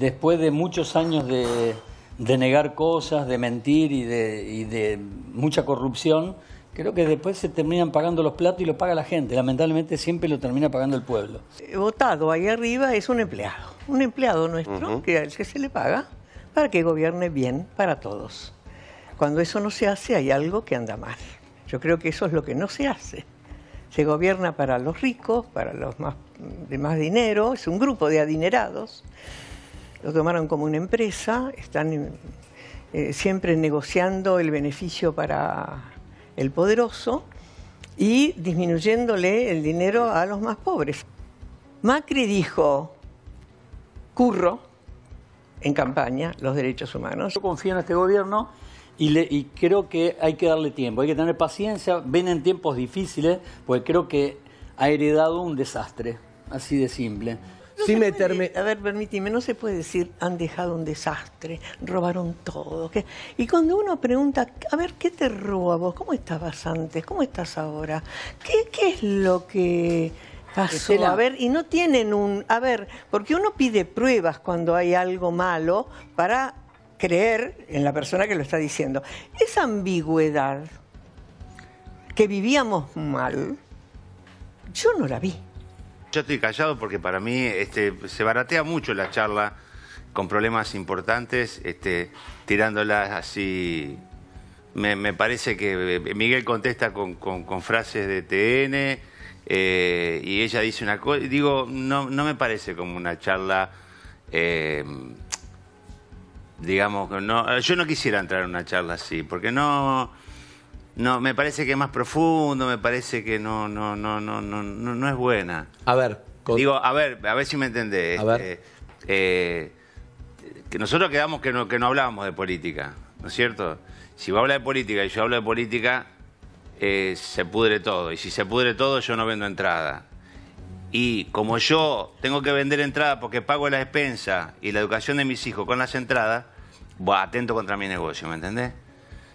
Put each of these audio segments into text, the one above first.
después de muchos años de, negar cosas, de mentir y de, mucha corrupción, creo que después se terminan pagando los platos y lo paga la gente. Lamentablemente siempre lo termina pagando el pueblo. Eh, votado ahí arriba es un empleado, un empleado nuestro que que, que se le paga para que gobierne bien para todos. Cuando eso no se hace hay algo que anda mal. Yo creo que eso es lo que no se hace. Se gobierna para los ricos, para los más, de más dinero, es un grupo de adinerados lo tomaron como una empresa, están eh, siempre negociando el beneficio para el poderoso y disminuyéndole el dinero a los más pobres. Macri dijo, curro en campaña los derechos humanos. Yo confío en este gobierno y, creo que hay que darle tiempo, hay que tener paciencia, ven en tiempos difíciles, porque creo que ha heredado un desastre, así de simple a ver, permíteme, no se puede decir han dejado un desastre, robaron todo. ¿qué? Y cuando uno pregunta, a ver, ¿qué te robo vos? ¿Cómo estabas antes? ¿Cómo estás ahora? ¿Qué, es lo que pasó? A ver, y no tienen un. A ver, porque uno pide pruebas cuando hay algo malo para creer en la persona que lo está diciendo. Esa ambigüedad que vivíamos mal, yo no la vi. Yo estoy callado porque para mí este, se baratea mucho la charla con problemas importantes, este, tirándolas así. Me, parece que eh, Miguel contesta con, frases de TN eh, y ella dice una cosa. Digo, no, no me parece como una charla. Eh, digamos, no, yo no quisiera entrar en una charla así, porque no no, me parece que es más profundo, me parece que no, no, no, no, no, no, es buena. A ver, digo, a ver, a ver si me entendés. Este, eh, que nosotros quedamos que no, que no hablábamos de política, ¿no es cierto? Si va a hablar de política y yo hablo de política, eh, se pudre todo. Y si se pudre todo, yo no vendo entrada. Y como yo tengo que vender entrada porque pago la expensa y la educación de mis hijos con las entradas, atento contra mi negocio, ¿me entendés?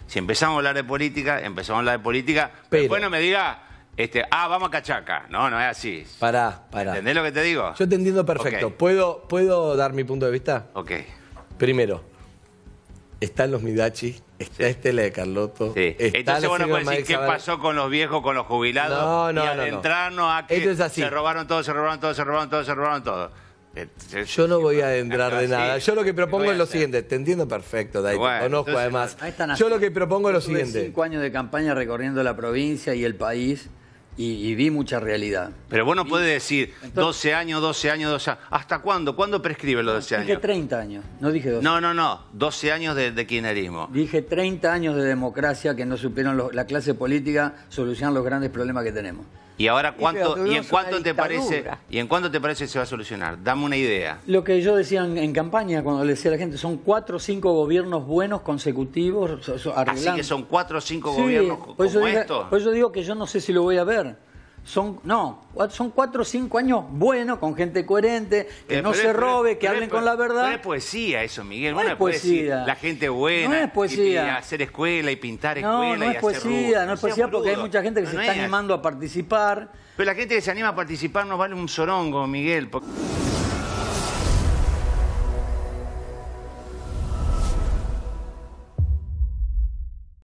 Si empezamos a hablar de política, empezamos a hablar de política, pero después me diga, este, ah, vamos a cachaca. No, no es así. Pará, pará. ¿Entendés lo que te digo? Yo te entiendo perfecto. ¿Puedo, ¿Puedo dar mi punto de vista? Ok. Primero, están los Midachi, está este Estela de Carlotto. Sí. Está Entonces, bueno, decir qué pasó con los viejos, con los jubilados. No, no, no, a que se robaron todo, se robaron todo, se robaron todo, se robaron todo. Yo no voy a entrar de nada. Yo lo que propongo es lo siguiente. Te entiendo perfecto, Dai. conozco además. Yo lo que propongo es lo siguiente. cinco años de campaña recorriendo la provincia y el país y, vi mucha realidad. Pero vos no decir 12 años, 12 años, 12 años. ¿Hasta cuándo? ¿Cuándo prescribe los 12 años? Dije 30 años, no dije No, no, no. 12 años de, de Dije 30 años de democracia que no supieron la clase política solucionar los grandes problemas que tenemos. ¿Y ahora cuánto, y en cuánto te parece, y en cuánto te parece se va a solucionar? Dame una idea. Lo que yo decía en, campaña, cuando le decía a la gente, son cuatro o cinco gobiernos buenos consecutivos arreglando. Así que son cuatro o cinco gobiernos como Por digo que yo no sé si lo voy a ver son, no, son cuatro o cinco años buenos, con gente coherente, que no se robe, que hablen con la verdad. No es poesía eso, Miguel. No es poesía. La gente buena. No es poesía. Y, hacer escuela y pintar escuela. No, no y es hacer poesía, no, es poesía porque hay mucha gente que se está animando a participar. Pero la gente que se anima a participar nos vale un sorongo, Miguel. Porque...